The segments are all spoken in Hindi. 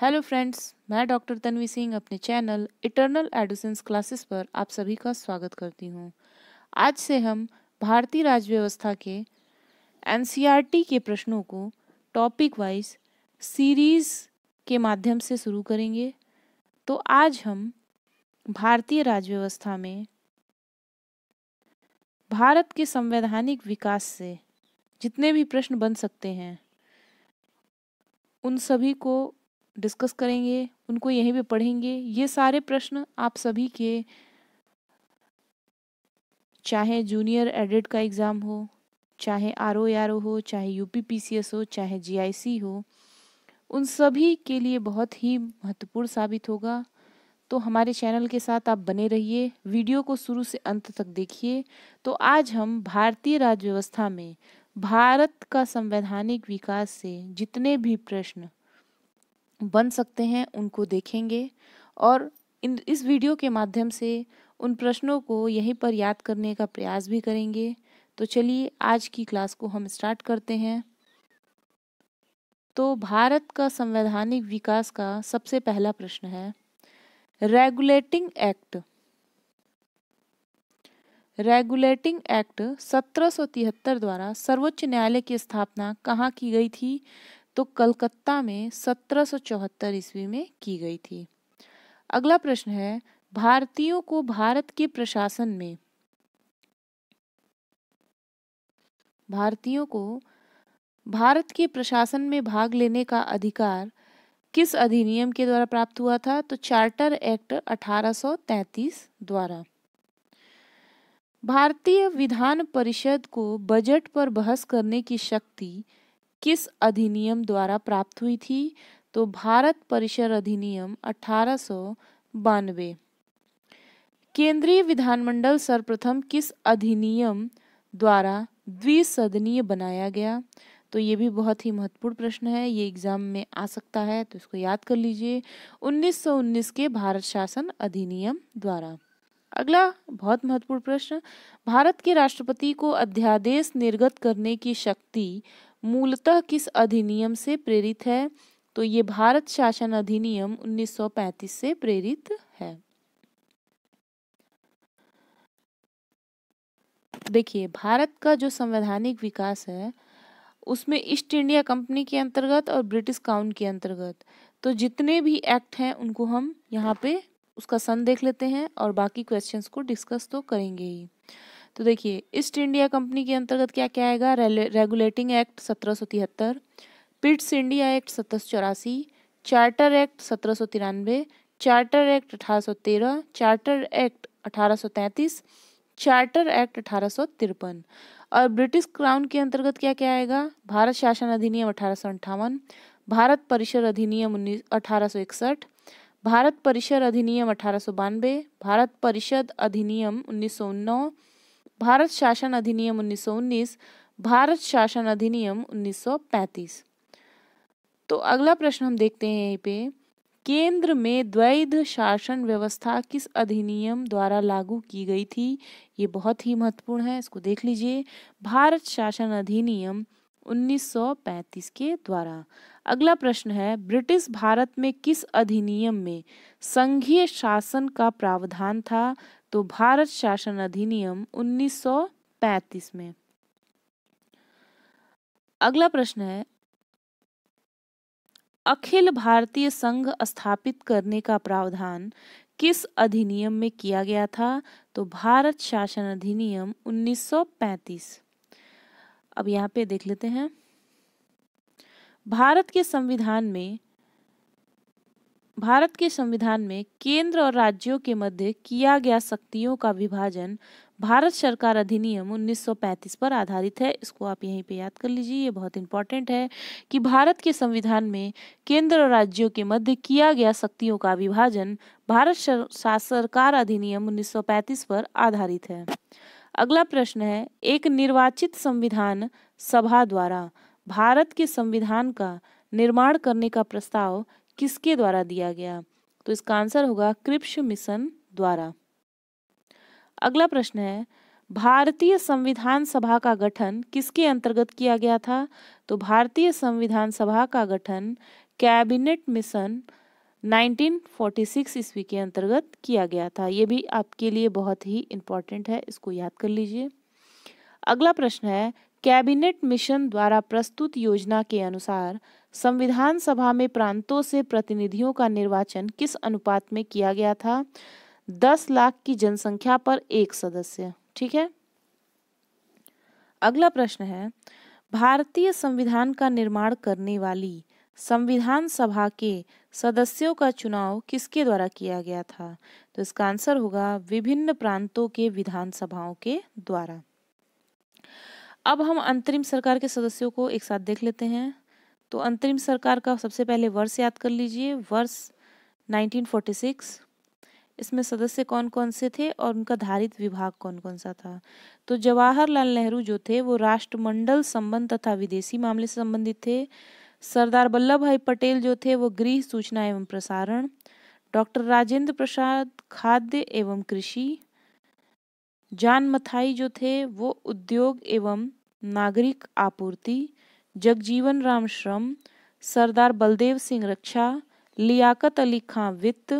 हेलो फ्रेंड्स मैं डॉक्टर तन्वी सिंह अपने चैनल इटर्नल एडोसेंस क्लासेस पर आप सभी का स्वागत करती हूं। आज से हम भारतीय राज्य व्यवस्था के एन e के प्रश्नों को टॉपिक वाइज सीरीज के माध्यम से शुरू करेंगे तो आज हम भारतीय राज्य व्यवस्था में भारत के संवैधानिक विकास से जितने भी प्रश्न बन सकते हैं उन सभी को डिस्कस करेंगे उनको यहीं पे पढ़ेंगे ये सारे प्रश्न आप सभी के चाहे जूनियर एडिट का एग्ज़ाम हो चाहे आर ओ आर ओ हो चाहे U P P C S हो चाहे जी आई सी हो उन सभी के लिए बहुत ही महत्वपूर्ण साबित होगा तो हमारे चैनल के साथ आप बने रहिए वीडियो को शुरू से अंत तक देखिए तो आज हम भारतीय राज्य व्यवस्था में भारत का संवैधानिक विकास से जितने भी प्रश्न बन सकते हैं उनको देखेंगे और इन इस वीडियो के माध्यम से उन प्रश्नों को यहीं पर याद करने का प्रयास भी करेंगे तो चलिए आज की क्लास को हम स्टार्ट करते हैं तो भारत का संवैधानिक विकास का सबसे पहला प्रश्न है रेगुलेटिंग एक्ट रेगुलेटिंग एक्ट 1773 द्वारा सर्वोच्च न्यायालय की स्थापना कहाँ की गई थी तो कलकत्ता में 1774 ईस्वी में की गई थी अगला प्रश्न है भारतीयों को भारत के प्रशासन में भारतीयों को भारत के प्रशासन में भाग लेने का अधिकार किस अधिनियम के द्वारा प्राप्त हुआ था तो चार्टर एक्ट 1833 द्वारा भारतीय विधान परिषद को बजट पर बहस करने की शक्ति किस अधिनियम द्वारा प्राप्त हुई थी तो भारत परिसर अधिनियम अठारह केंद्रीय विधानमंडल सर्वप्रथम किस अधिनियम द्वारा द्विसदनीय बनाया गया तो ये भी बहुत ही महत्वपूर्ण प्रश्न है ये एग्जाम में आ सकता है तो इसको याद कर लीजिए 1919 के भारत शासन अधिनियम द्वारा अगला बहुत महत्वपूर्ण प्रश्न भारत के राष्ट्रपति को अध्यादेश निर्गत करने की शक्ति मूलतः किस अधिनियम से प्रेरित है तो ये भारत शासन अधिनियम 1935 से प्रेरित है देखिए भारत का जो संवैधानिक विकास है उसमें ईस्ट इंडिया कंपनी के अंतर्गत और ब्रिटिश काउंट के अंतर्गत तो जितने भी एक्ट हैं उनको हम यहाँ पे उसका सन देख लेते हैं और बाकी क्वेश्चंस को डिस्कस तो करेंगे ही तो देखिए ईस्ट इंडिया कंपनी के अंतर्गत क्या क्या आएगा रेगुलेटिंग एक्ट सत्रह सौ तिहत्तर पिट्स इंडिया एक्ट सत्रह सौ चौरासी चार्टर एक्ट सत्रह सौ तिरानवे चार्टर एक्ट अठारह सौ तेरह चार्टर एक्ट अठारह सौ तैंतीस चार्टर एक्ट अठारह सौ तिरपन और ब्रिटिश क्राउन के अंतर्गत क्या क्या आएगा भारत शासन अधिनियम अठारह सौ अंठावन भारत परिसर अधिनियम उन्नीस अठारह सौ इकसठ भारत परिसर अधिनियम अठारह सौ बानवे भारत परिषद अधिनियम उन्नीस सौ उन्नौ भारत शासन अधिनियम 1919 भारत शासन अधिनियम 1935 तो अगला प्रश्न हम देखते हैं यहीं पे केंद्र में द्वैध शासन व्यवस्था किस अधिनियम द्वारा लागू की गई थी ये बहुत ही महत्वपूर्ण है इसको देख लीजिए भारत शासन अधिनियम 1935 के द्वारा अगला प्रश्न है ब्रिटिश भारत में किस अधिनियम में संघीय शासन का प्रावधान था तो भारत शासन अधिनियम 1935 में अगला प्रश्न है अखिल भारतीय संघ स्थापित करने का प्रावधान किस अधिनियम में किया गया था तो भारत शासन अधिनियम 1935 अब यहाँ पे देख लेते हैं भारत के संविधान में भारत के संविधान में केंद्र और राज्यों के मध्य किया गया शक्तियों का विभाजन भारत सरकार अधिनियम 1935 पर आधारित है इसको आप यहीं पे याद कर लीजिए ये बहुत इंपॉर्टेंट है कि भारत के संविधान में केंद्र और राज्यों के मध्य किया गया शक्तियों का विभाजन भारत सरकार अधिनियम 1935 पर आधारित है अगला प्रश्न है एक निर्वाचित संविधान सभा द्वारा भारत के संविधान का निर्माण करने का प्रस्ताव किसके द्वारा दिया गया तो इसका आंसर होगा क्रिप्स मिशन द्वारा अगला प्रश्न है भारतीय संविधान सभा का गठन किसके अंतर्गत किया गया था तो भारतीय संविधान सभा का गठन कैबिनेट मिशन 1946 ईस्वी के अंतर्गत किया गया था ये भी आपके लिए बहुत ही इम्पोर्टेंट है इसको याद कर लीजिए अगला प्रश्न है कैबिनेट मिशन द्वारा प्रस्तुत योजना के अनुसार संविधान सभा में प्रांतों से प्रतिनिधियों का निर्वाचन किस अनुपात में किया गया था दस लाख की जनसंख्या पर एक सदस्य ठीक है अगला प्रश्न है भारतीय संविधान का निर्माण करने वाली संविधान सभा के सदस्यों का चुनाव किसके द्वारा किया गया था तो इसका आंसर होगा विभिन्न प्रांतों के विधानसभाओं के द्वारा अब हम अंतरिम सरकार के सदस्यों को एक साथ देख लेते हैं तो अंतरिम सरकार का सबसे पहले वर्ष याद कर लीजिए वर्ष 1946 इसमें सदस्य कौन कौन से थे और उनका धारित विभाग कौन कौन सा था तो जवाहरलाल नेहरू जो थे वो राष्ट्रमंडल संबंध तथा विदेशी मामले से संबंधित थे सरदार वल्लभ भाई पटेल जो थे वो गृह सूचना एवं प्रसारण डॉक्टर राजेंद्र प्रसाद खाद्य एवं कृषि जान मथाई जो थे वो उद्योग एवं नागरिक आपूर्ति जगजीवन राम श्रम सरदार बलदेव सिंह रक्षा लियाकत अली खां वित्त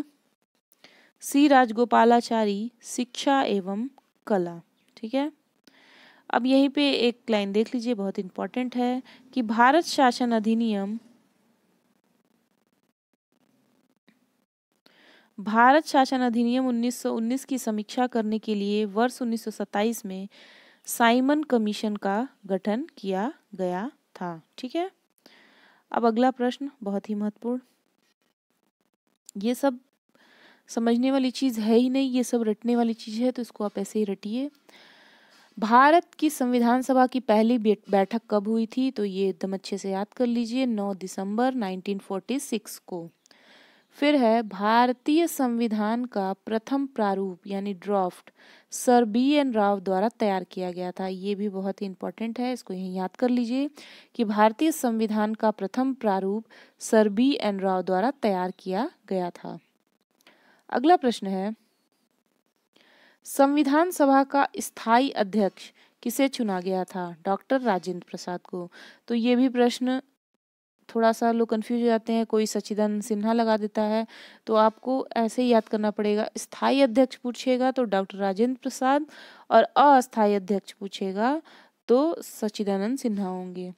सी राजगोपालाचारी शिक्षा एवं कला ठीक है अब यहीं पे एक लाइन देख लीजिए बहुत इंपॉर्टेंट है कि भारत शासन अधिनियम भारत शासन अधिनियम 1919 की समीक्षा करने के लिए वर्ष 1927 में साइमन कमीशन का गठन किया गया था ठीक है अब अगला प्रश्न बहुत ही महत्वपूर्ण ये सब समझने वाली चीज़ है ही नहीं ये सब रटने वाली चीज़ है तो इसको आप ऐसे ही रटिए भारत की संविधान सभा की पहली बैठक कब हुई थी तो ये एकदम अच्छे से याद कर लीजिए 9 दिसंबर 1946 को फिर है भारतीय संविधान का प्रथम प्रारूप यानी draft sir B N Rau द्वारा तैयार किया गया था ये भी बहुत ही इंपॉर्टेंट है इसको यहीं याद कर लीजिए कि भारतीय संविधान का प्रथम प्रारूप सर बी एन राव द्वारा तैयार किया गया था अगला प्रश्न है संविधान सभा का स्थायी अध्यक्ष किसे चुना गया था डॉक्टर राजेंद्र प्रसाद को तो ये भी प्रश्न थोड़ा सा लोग कन्फ्यूज हो जाते हैं कोई सचिदानंद सिन्हा लगा देता है तो आपको ऐसे ही याद करना पड़ेगा स्थायी अध्यक्ष पूछेगा तो डॉक्टर राजेंद्र प्रसाद और अस्थायी अध्यक्ष पूछेगा तो सचिदानंद सिन्हा होंगे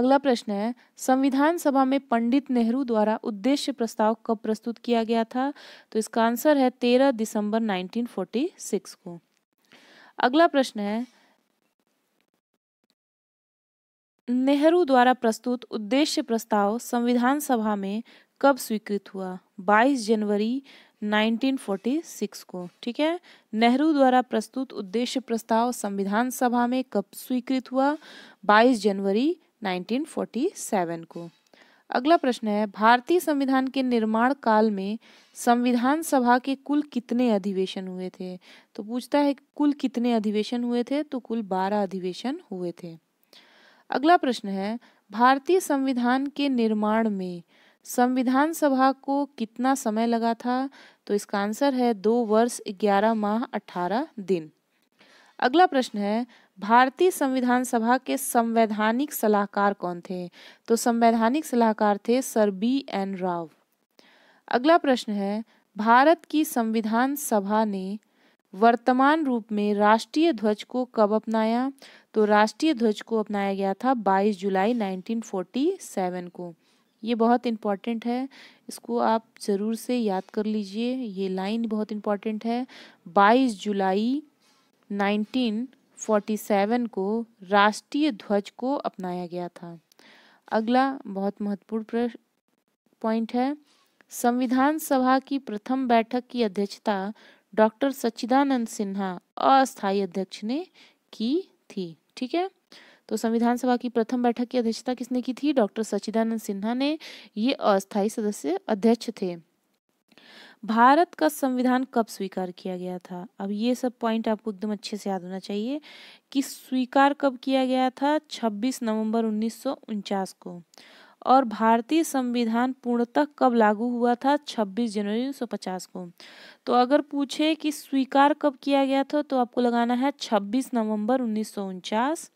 अगला प्रश्न है संविधान सभा में पंडित नेहरू द्वारा उद्देश्य प्रस्ताव कब प्रस्तुत किया गया था तो इसका आंसर है तेरह दिसंबर 1946 को अगला प्रश्न है नेहरू द्वारा प्रस्तुत उद्देश्य प्रस्ताव संविधान सभा में कब स्वीकृत हुआ 22 जनवरी 1946 को ठीक है नेहरू द्वारा प्रस्तुत उद्देश्य प्रस्ताव संविधान सभा में कब स्वीकृत हुआ 22 जनवरी 1947 को अगला प्रश्न है भारतीय संविधान के निर्माण काल में संविधान सभा के कुल कितने अधिवेशन हुए थे तो पूछता है कुल कितने अधिवेशन हुए थे तो कुल बारह अधिवेशन हुए थे अगला प्रश्न है भारतीय संविधान के निर्माण में संविधान सभा को कितना समय लगा था तो इसका आंसर है दो वर्ष ग्यारह माह अठारह दिन अगला प्रश्न है भारतीय संविधान सभा के संवैधानिक सलाहकार कौन थे तो संवैधानिक सलाहकार थे सर बी एन राव अगला प्रश्न है भारत की संविधान सभा ने वर्तमान रूप में राष्ट्रीय ध्वज को कब अपनाया तो राष्ट्रीय ध्वज को अपनाया गया था 22 जुलाई 1947 को ये बहुत इम्पॉर्टेंट है इसको आप ज़रूर से याद कर लीजिए ये लाइन बहुत इम्पॉर्टेंट है 22 जुलाई 1947 को राष्ट्रीय ध्वज को अपनाया गया था अगला बहुत महत्वपूर्ण प्रश्न पॉइंट है संविधान सभा की प्रथम बैठक की अध्यक्षता डॉक्टर सच्चिदानंद सिन्हा अस्थायी अध्यक्ष ने की थी ठीक है तो संविधान सभा की प्रथम बैठक की अध्यक्षता किसने की थी डॉक्टर सच्चिदानंद सिन्हा ने ये अस्थायी सदस्य अध्यक्ष थे भारत का संविधान कब स्वीकार किया गया था अब ये सब पॉइंट आपको एकदम अच्छे से याद होना चाहिए कि स्वीकार कब किया गया था 26 नवंबर उन्नीस को और भारतीय संविधान पूर्णतः कब लागू हुआ था 26 जनवरी 1950 को तो अगर पूछे कि स्वीकार कब किया गया था तो आपको लगाना है 26 नवंबर उन्नीस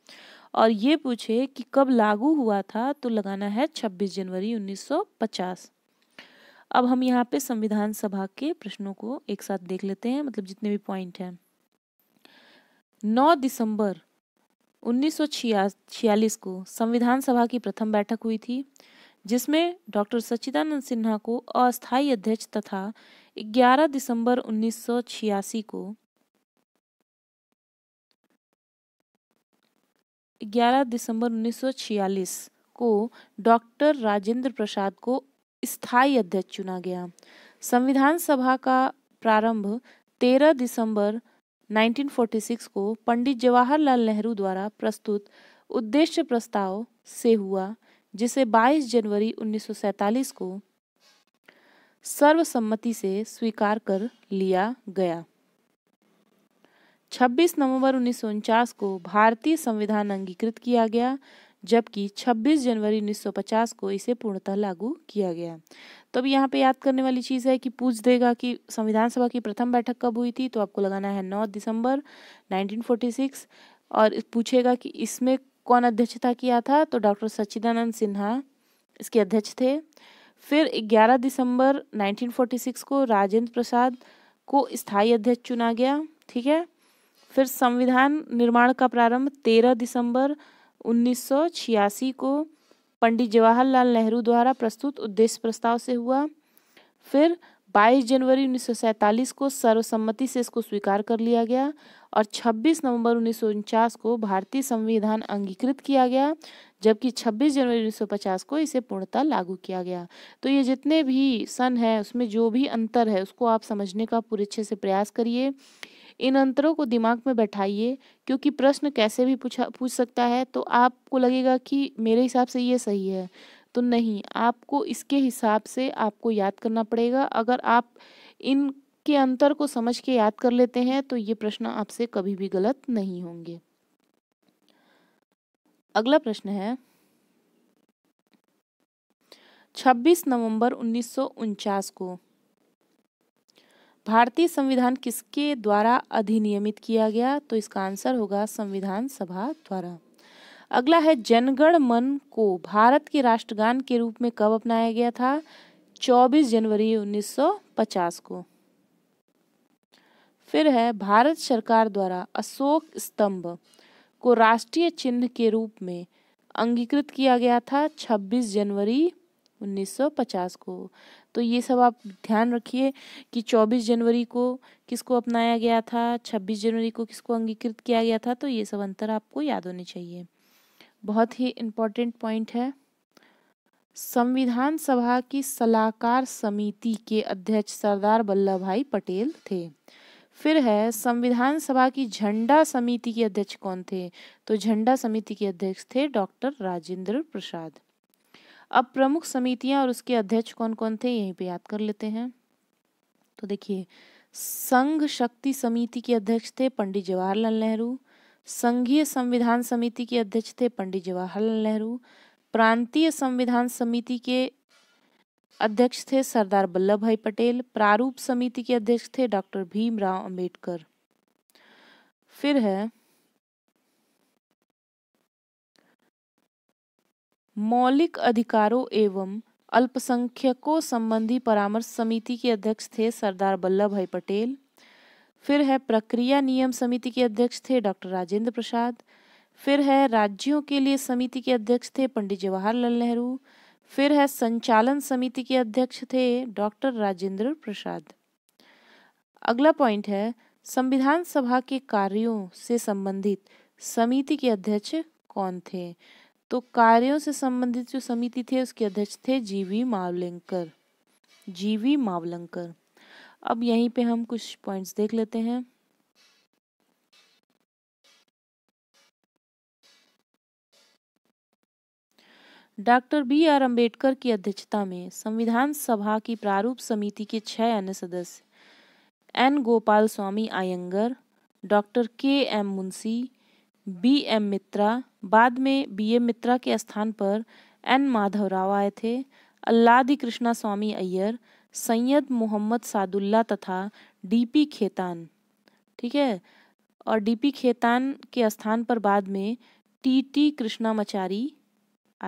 और ये पूछे कि कब लागू हुआ था तो लगाना है 26 जनवरी 1950 अब हम यहाँ पे संविधान सभा के प्रश्नों को एक साथ देख लेते हैं मतलब जितने भी पॉइंट हैं 9 दिसंबर उन्नीस को संविधान सभा की प्रथम बैठक हुई थी जिसमें डॉक्टर सच्चिदानंद सिन्हा को अस्थायी अध्यक्ष तथा 11 दिसंबर 1986 को 11 दिसंबर 1946 को डॉक्टर राजेंद्र प्रसाद को स्थायी अध्यक्ष चुना गया संविधान सभा का प्रारंभ 13 दिसंबर 1946 1946 को पंडित जवाहरलाल नेहरू द्वारा प्रस्तुत उद्देश्य प्रस्ताव से हुआ जिसे 22 जनवरी 1947 को सर्वसम्मति से स्वीकार कर लिया गया 26 नवंबर उन्नीस को भारतीय संविधान अंगीकृत किया गया जबकि 26 जनवरी 1950 को इसे पूर्णतः लागू किया गया तो अब यहाँ पे याद करने वाली चीज़ है कि पूछ देगा कि संविधान सभा की प्रथम बैठक कब हुई थी तो आपको लगाना है 9 दिसंबर 1946 और पूछेगा कि इसमें कौन अध्यक्षता किया था तो डॉक्टर सच्चिदानंद सिन्हा इसके अध्यक्ष थे फिर 11 दिसंबर 1946 को राजेंद्र प्रसाद को स्थायी अध्यक्ष चुना गया ठीक है फिर संविधान निर्माण का प्रारंभ 13 दिसंबर 1986 को पंडित जवाहरलाल नेहरू द्वारा प्रस्तुत उद्देश्य प्रस्ताव से हुआ फिर 22 जनवरी 1947 को सर्वसम्मति से इसको स्वीकार कर लिया गया और 26 नवंबर उन्नीस को भारतीय संविधान अंगीकृत किया गया जबकि 26 जनवरी 1950 को इसे पूर्णतः लागू किया गया तो ये जितने भी सन है उसमें जो भी अंतर है उसको आप समझने का पूरे अच्छे से प्रयास करिए इन अंतरों को दिमाग में बैठाइए क्योंकि प्रश्न कैसे भी पूछा पूछ सकता है तो आपको लगेगा कि मेरे हिसाब से ये सही है तो नहीं आपको इसके हिसाब से आपको याद करना पड़ेगा अगर आप इन के अंतर को समझ के याद कर लेते हैं तो ये प्रश्न आपसे कभी भी गलत नहीं होंगे अगला प्रश्न है 26 नवंबर उन्नीस को भारतीय संविधान किसके द्वारा अधिनियमित किया गया तो इसका आंसर होगा संविधान सभा द्वारा अगला है जनगण मन को भारत के राष्ट्रगान के रूप में कब अपनाया गया था 24 जनवरी 1950 को फिर है भारत सरकार द्वारा अशोक स्तंभ को राष्ट्रीय चिन्ह के रूप में अंगीकृत किया गया था 26 जनवरी 1950 को तो ये सब आप ध्यान रखिए कि 24 जनवरी को किसको अपनाया गया था 26 जनवरी को किसको अंगीकृत किया गया था तो ये सब अंतर आपको याद होने चाहिए बहुत ही इम्पोर्टेंट पॉइंट है संविधान सभा की सलाहकार समिति के अध्यक्ष सरदार वल्लभ भाई पटेल थे फिर है संविधान सभा की झंडा समिति के अध्यक्ष कौन थे तो झंडा समिति के अध्यक्ष थे डॉक्टर राजेंद्र प्रसाद अब प्रमुख समितियां और उसके अध्यक्ष कौन कौन थे यहीं पे याद कर लेते हैं तो देखिए संघ शक्ति समिति के अध्यक्ष थे पंडित जवाहरलाल नेहरू संघीय संविधान समिति के अध्यक्ष थे पंडित जवाहरलाल नेहरू प्रांतीय संविधान समिति के अध्यक्ष थे सरदार वल्लभ भाई पटेल प्रारूप समिति के अध्यक्ष थे डॉक्टर भीमराव अंबेडकर फिर है मौलिक अधिकारों एवं अल्पसंख्यकों संबंधी परामर्श समिति के अध्यक्ष थे सरदार वल्लभ भाई पटेल फिर है प्रक्रिया नियम समिति के अध्यक्ष थे डॉक्टर राजेंद्र प्रसाद फिर है राज्यों के लिए समिति के अध्यक्ष थे पंडित जवाहरलाल नेहरू फिर है संचालन समिति के अध्यक्ष थे डॉक्टर राजेंद्र प्रसाद अगला पॉइंट है संविधान सभा के कार्यों से संबंधित समिति के अध्यक्ष कौन थे तो कार्यों से संबंधित जो समिति थे उसके अध्यक्ष थे जीवी मावलंकर जीवी मावलंकर अब यहीं पे हम कुछ पॉइंट्स देख लेते हैं डॉक्टर बी आर अंबेडकर की अध्यक्षता में संविधान सभा की प्रारूप समिति के छह अन्य सदस्य N Gopalaswami Ayyangar doctor K M Munshi B M Mitra बाद में बी ए मित्रा के स्थान पर एन माधवराव आए थे अल्लादी कृष्णा स्वामी अय्यर सैयद मोहम्मद सादुल्ला तथा डीपी खेतान ठीक है और डीपी खेतान के स्थान पर बाद में टी टी कृष्णामाचारी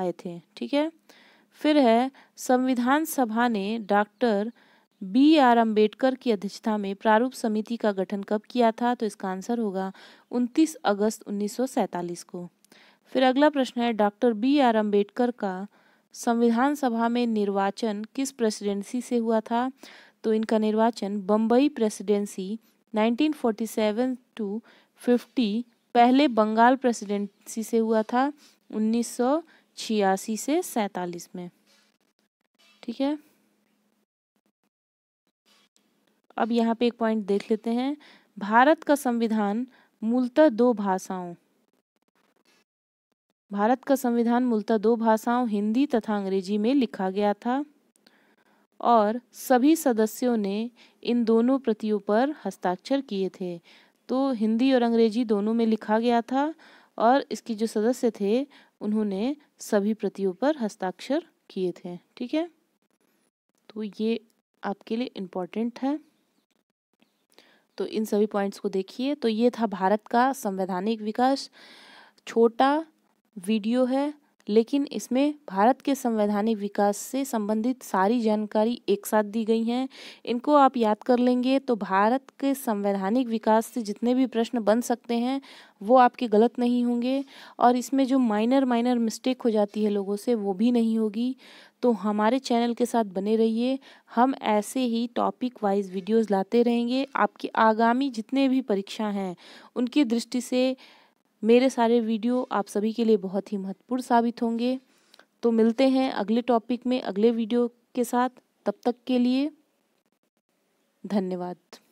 आए थे ठीक है फिर है संविधान सभा ने डॉक्टर बी आर अम्बेडकर की अध्यक्षता में प्रारूप समिति का गठन कब किया था तो इसका आंसर होगा 29 अगस्त 1947 को फिर अगला प्रश्न है डॉक्टर बी आर अम्बेडकर का संविधान सभा में निर्वाचन किस प्रेसिडेंसी से हुआ था तो इनका निर्वाचन बम्बई प्रेसिडेंसी 1947 टू 50 पहले बंगाल प्रेसिडेंसी से हुआ था 1986 से सैतालीस में ठीक है अब यहाँ पे एक पॉइंट देख लेते हैं भारत का संविधान मूलतः दो भाषाओं भारत का संविधान मूलतः दो भाषाओं हिंदी तथा अंग्रेजी में लिखा गया था और सभी सदस्यों ने इन दोनों प्रतियों पर हस्ताक्षर किए थे तो हिंदी और अंग्रेजी दोनों में लिखा गया था और इसके जो सदस्य थे उन्होंने सभी प्रतियों पर हस्ताक्षर किए थे ठीक है तो ये आपके लिए इम्पोर्टेंट है तो इन सभी पॉइंट्स को देखिए तो ये था भारत का संवैधानिक विकास छोटा वीडियो है लेकिन इसमें भारत के संवैधानिक विकास से संबंधित सारी जानकारी एक साथ दी गई हैं इनको आप याद कर लेंगे तो भारत के संवैधानिक विकास से जितने भी प्रश्न बन सकते हैं वो आपके गलत नहीं होंगे और इसमें जो माइनर माइनर मिस्टेक हो जाती है लोगों से वो भी नहीं होगी तो हमारे चैनल के साथ बने रहिए हम ऐसे ही टॉपिक वाइज वीडियोज़ लाते रहेंगे आपकी आगामी जितने भी परीक्षा हैं उनकी दृष्टि से मेरे सारे वीडियो आप सभी के लिए बहुत ही महत्वपूर्ण साबित होंगे तो मिलते हैं अगले टॉपिक में अगले वीडियो के साथ तब तक के लिए धन्यवाद